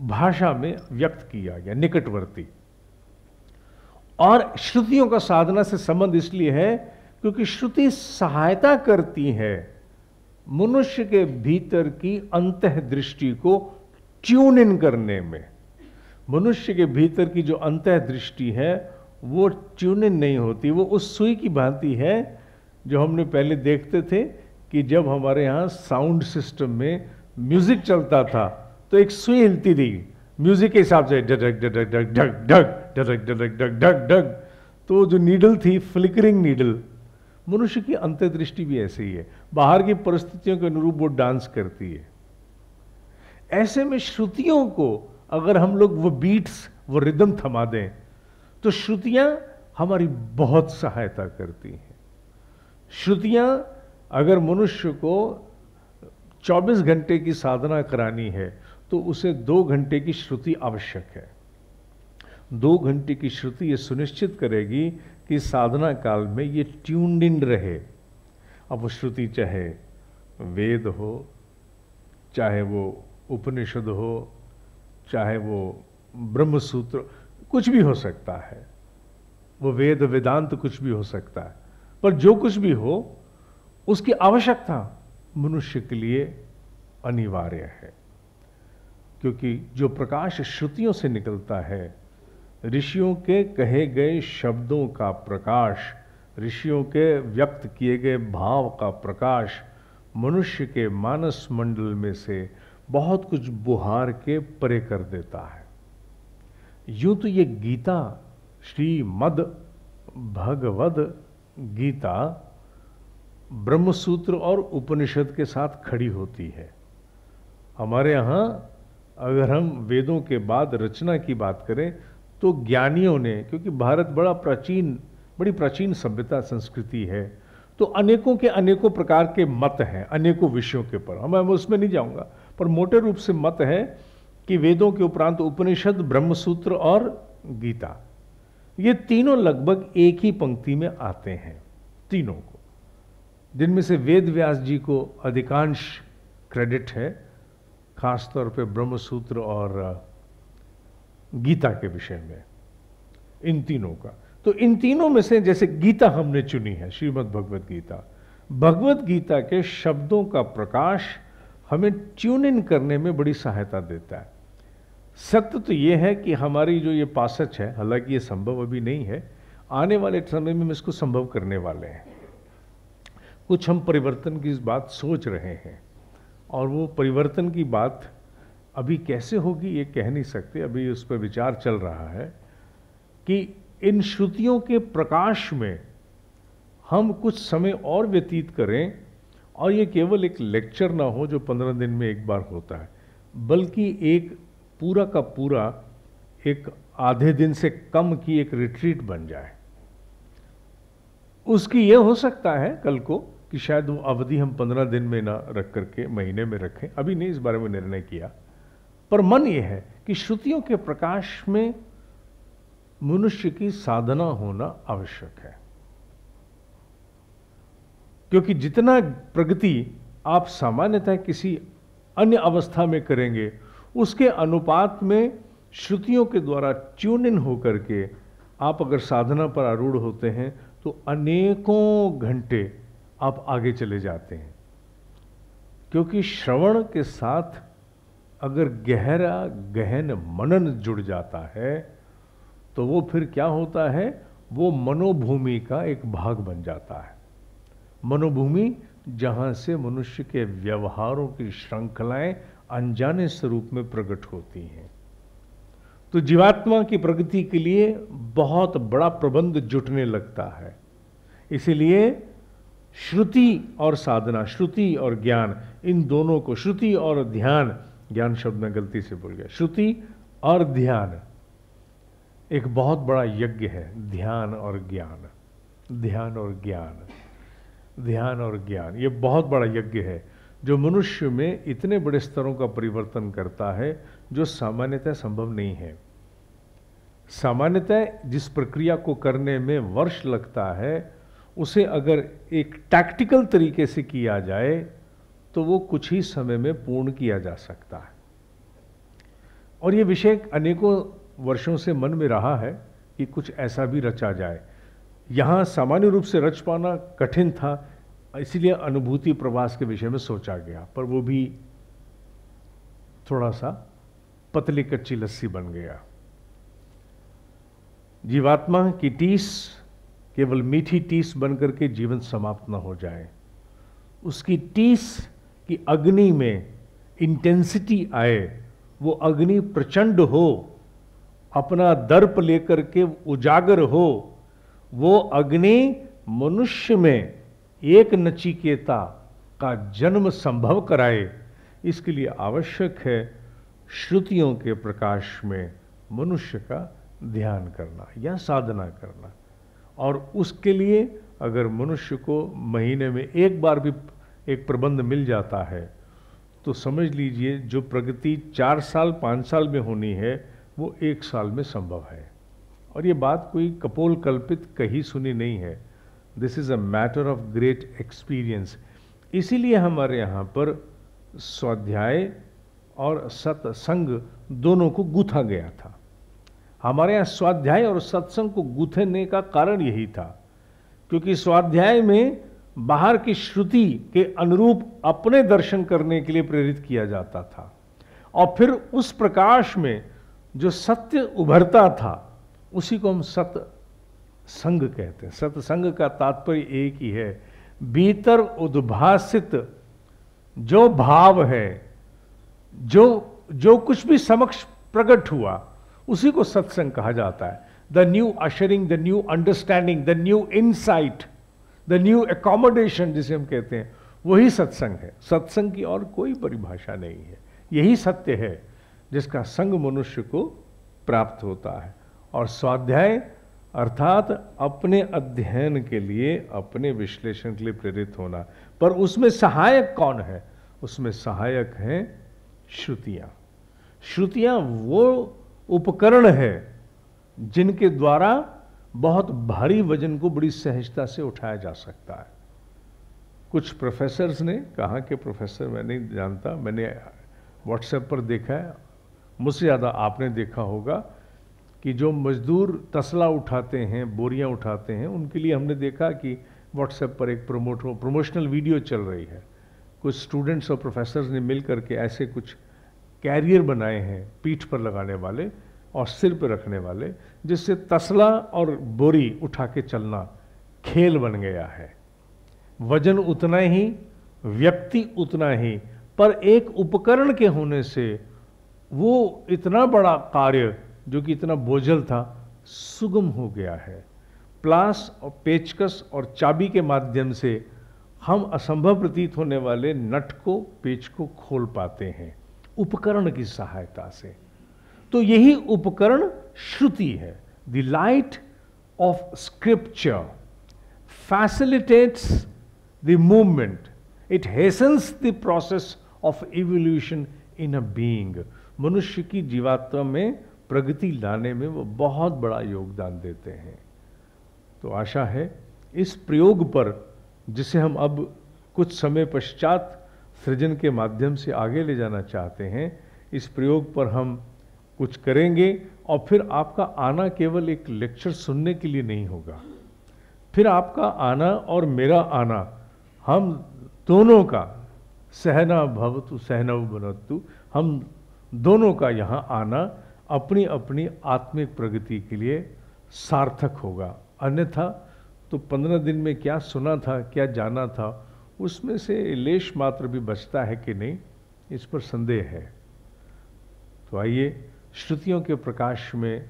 भाषा में व्यक्त किया गया निकटवर्ती और श्रुतियों का साधना से संबंध इसलिए है क्योंकि श्रुति सहायता करती है मनुष्य के भीतर की अंत दृष्टि को ट्यून इन करने में मनुष्य के भीतर की जो अंत दृष्टि है वो ट्यून इन नहीं होती वो उस सुई की भांति है जो हमने पहले देखते थे कि जब हमारे यहाँ साउंड सिस्टम में म्यूज़िक चलता था तो एक सुई हिलती थी म्यूजिक के हिसाब से डक डक डक डक डक डक डक डक डक डक डक तो जो नीडल थी फ्लिकरिंग नीडल मनुष्य की अंतर्दृष्टि भी ऐसे ही है बाहर की परिस्थितियों के अनुरूप वो डांस करती है ऐसे में श्रुतियों को अगर हम लोग वो बीट्स वो रिदम थमा दें तो श्रुतियां हमारी बहुत सहायता करती हैं श्रुतियां अगर मनुष्य को 24 घंटे की साधना करानी है तो उसे दो घंटे की श्रुति आवश्यक है दो घंटे की श्रुति ये सुनिश्चित करेगी कि साधना काल में ये ट्यून्ड इन रहे अब वो श्रुति चाहे वेद हो चाहे वो उपनिषद हो चाहे वो ब्रह्मसूत्र कुछ भी हो सकता है वो वेद वेदांत कुछ भी हो सकता है पर जो कुछ भी हो उसकी आवश्यकता मनुष्य के लिए अनिवार्य है क्योंकि जो प्रकाश श्रुतियों से निकलता है ऋषियों के कहे गए शब्दों का प्रकाश ऋषियों के व्यक्त किए गए भाव का प्रकाश मनुष्य के मानस मंडल में से बहुत कुछ बुहार के परे कर देता है यूं तो ये गीता श्री मद भगवद गीता ब्रह्मसूत्र और उपनिषद के साथ खड़ी होती है हमारे यहाँ अगर हम वेदों के बाद रचना की बात करें तो ज्ञानियों ने क्योंकि भारत बड़ा प्राचीन बड़ी प्राचीन सभ्यता संस्कृति है तो अनेकों के अनेकों प्रकार के मत हैं अनेकों विषयों के ऊपर मैं उसमें नहीं जाऊंगा पर मोटे रूप से मत है कि वेदों के उपरांत उपनिषद ब्रह्मसूत्र और गीता ये तीनों लगभग एक ही पंक्ति में आते हैं तीनों को जिनमें से वेद व्यास जी को अधिकांश क्रेडिट है खास तौर पे ब्रह्मसूत्र और गीता के विषय में इन तीनों का तो इन तीनों में से जैसे गीता हमने चुनी है श्रीमद् भगवत गीता भगवत गीता के शब्दों का प्रकाश हमें ट्यून इन करने में बड़ी सहायता देता है सत्य तो ये है कि हमारी जो ये पासच है हालांकि ये संभव अभी नहीं है आने वाले समय में हम इसको संभव करने वाले हैं कुछ हम परिवर्तन की इस बात सोच रहे हैं और वो परिवर्तन की बात अभी कैसे होगी ये कह नहीं सकते अभी उस पर विचार चल रहा है कि इन श्रुतियों के प्रकाश में हम कुछ समय और व्यतीत करें और ये केवल एक लेक्चर ना हो जो पंद्रह दिन में एक बार होता है बल्कि एक पूरा का पूरा एक आधे दिन से कम की एक रिट्रीट बन जाए उसकी ये हो सकता है कल को कि शायद वो अवधि हम पंद्रह दिन में ना रख करके महीने में रखें अभी नहीं इस बारे में निर्णय किया पर मन ये है कि श्रुतियों के प्रकाश में मनुष्य की साधना होना आवश्यक है क्योंकि जितना प्रगति आप सामान्यतः किसी अन्य अवस्था में करेंगे उसके अनुपात में श्रुतियों के द्वारा ट्यून इन होकर के आप अगर साधना पर आरूढ़ होते हैं तो अनेकों घंटे आप आगे चले जाते हैं क्योंकि श्रवण के साथ अगर गहरा गहन मनन जुड़ जाता है तो वो फिर क्या होता है वो मनोभूमि का एक भाग बन जाता है मनोभूमि जहाँ से मनुष्य के व्यवहारों की श्रृंखलाएं अनजाने स्वरूप में प्रकट होती हैं तो जीवात्मा की प्रगति के लिए बहुत बड़ा प्रबंध जुटने लगता है इसीलिए श्रुति और साधना श्रुति और ज्ञान इन दोनों को श्रुति और ध्यान ज्ञान शब्द में गलती से बोल गया श्रुति और ध्यान एक बहुत बड़ा यज्ञ है ध्यान और ज्ञान ध्यान और ज्ञान ध्यान और ज्ञान ये बहुत बड़ा यज्ञ है जो मनुष्य में इतने बड़े स्तरों का परिवर्तन करता है जो सामान्यतः संभव नहीं है सामान्यतः जिस प्रक्रिया को करने में वर्ष लगता है उसे अगर एक टैक्टिकल तरीके से किया जाए तो वो कुछ ही समय में पूर्ण किया जा सकता है और ये विषय अनेकों वर्षों से मन में रहा है कि कुछ ऐसा भी रचा जाए यहाँ सामान्य रूप से रच पाना कठिन था इसलिए अनुभूति प्रवास के विषय में सोचा गया पर वो भी थोड़ा सा पतली कच्ची लस्सी बन गया जीवात्मा की टीस केवल मीठी टीस बनकर के जीवन समाप्त न हो जाए उसकी टीस की अग्नि में इंटेंसिटी आए वो अग्नि प्रचंड हो अपना दर्प लेकर के उजागर हो वो अग्नि मनुष्य में एक नचिकेता का जन्म संभव कराए इसके लिए आवश्यक है श्रुतियों के प्रकाश में मनुष्य का ध्यान करना या साधना करना और उसके लिए अगर मनुष्य को महीने में एक बार भी एक प्रबंध मिल जाता है तो समझ लीजिए जो प्रगति चार साल पाँच साल में होनी है वो एक साल में संभव है और ये बात कोई कपोल कल्पित कहीं सुनी नहीं है this is a matter of great experience इसीलिए हमारे यहाँ पर स्वाध्याय और सत्संग दोनों को गुथा गया था हमारे यहाँ स्वाध्याय और सत्संग को गुथने का कारण यही था क्योंकि स्वाध्याय में बाहर की श्रुति के अनुरूप अपने दर्शन करने के लिए प्रेरित किया जाता था और फिर उस प्रकाश में जो सत्य उभरता था उसी को हम सत संग कहते हैं सत्संग का तात्पर्य एक ही है भीतर उद्भासित जो भाव है जो जो कुछ भी समक्ष प्रकट हुआ उसी को सत्संग कहा जाता है the new ushering the new understanding the new insight the new accommodation जिसे हम कहते हैं वही सत्संग है सत्संग की और कोई परिभाषा नहीं है यही सत्य है जिसका संग मनुष्य को प्राप्त होता है और स्वाध्याय अर्थात अपने अध्ययन के लिए अपने विश्लेषण के लिए प्रेरित होना पर उसमें सहायक कौन है उसमें सहायक हैं श्रुतियाँ श्रुतियाँ वो उपकरण है जिनके द्वारा बहुत भारी वजन को बड़ी सहजता से उठाया जा सकता है कुछ प्रोफेसर्स ने कहा कि प्रोफेसर मैं नहीं जानता मैंने व्हाट्सएप पर देखा है मुझसे ज़्यादा आपने देखा होगा कि जो मजदूर तसला उठाते हैं बोरियां उठाते हैं उनके लिए हमने देखा कि व्हाट्सएप पर एक प्रमोट प्रमोशनल वीडियो चल रही है कुछ स्टूडेंट्स और प्रोफेसर ने मिल करके ऐसे कुछ कैरियर बनाए हैं पीठ पर लगाने वाले और सिर पर रखने वाले जिससे तसला और बोरी उठा के चलना खेल बन गया है वजन उतना ही व्यक्ति उतना ही पर एक उपकरण के होने से वो इतना बड़ा कार्य जो कि इतना बोझल था सुगम हो गया है प्लास और पेचकस और चाबी के माध्यम से हम असंभव प्रतीत होने वाले नट को पेच को खोल पाते हैं उपकरण की सहायता से तो यही उपकरण श्रुति है the light of scripture facilitates the movement it hastens the process of evolution in a being मनुष्य की जीवात्मा में प्रगति लाने में वो बहुत बड़ा योगदान देते हैं तो आशा है इस प्रयोग पर जिसे हम अब कुछ समय पश्चात सृजन के माध्यम से आगे ले जाना चाहते हैं इस प्रयोग पर हम कुछ करेंगे और फिर आपका आना केवल एक लेक्चर सुनने के लिए नहीं होगा फिर आपका आना और मेरा आना हम दोनों का सहना भवतु सहनव बनतु हम दोनों का यहाँ आना अपनी अपनी आत्मिक प्रगति के लिए सार्थक होगा अन्यथा तो पंद्रह दिन में क्या सुना था क्या जाना था उसमें से लेश मात्र भी बचता है कि नहीं इस पर संदेह है तो आइए श्रुतियों के प्रकाश में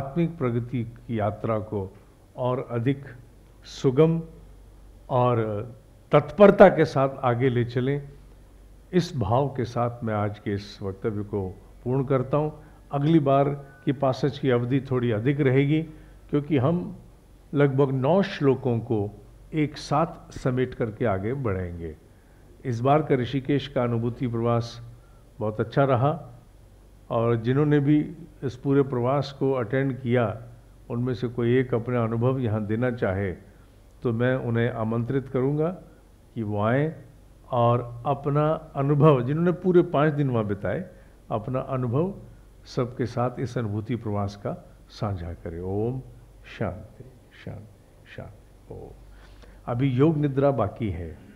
आत्मिक प्रगति की यात्रा को और अधिक सुगम और तत्परता के साथ आगे ले चलें इस भाव के साथ मैं आज के इस वक्तव्य को पूर्ण करता हूँ अगली बार की पासज की अवधि थोड़ी अधिक रहेगी क्योंकि हम लगभग नौ श्लोकों को एक साथ समेट करके आगे बढ़ेंगे इस बार का ऋषिकेश का अनुभूति प्रवास बहुत अच्छा रहा और जिन्होंने भी इस पूरे प्रवास को अटेंड किया उनमें से कोई एक अपना अनुभव यहाँ देना चाहे तो मैं उन्हें आमंत्रित करूँगा कि वो आए और अपना अनुभव जिन्होंने पूरे पाँच दिन वहाँ बिताए अपना अनुभव सबके साथ इस अनुभूति प्रवास का साझा करें ओम शांति शांति शांति ओम अभी योग निद्रा बाकी है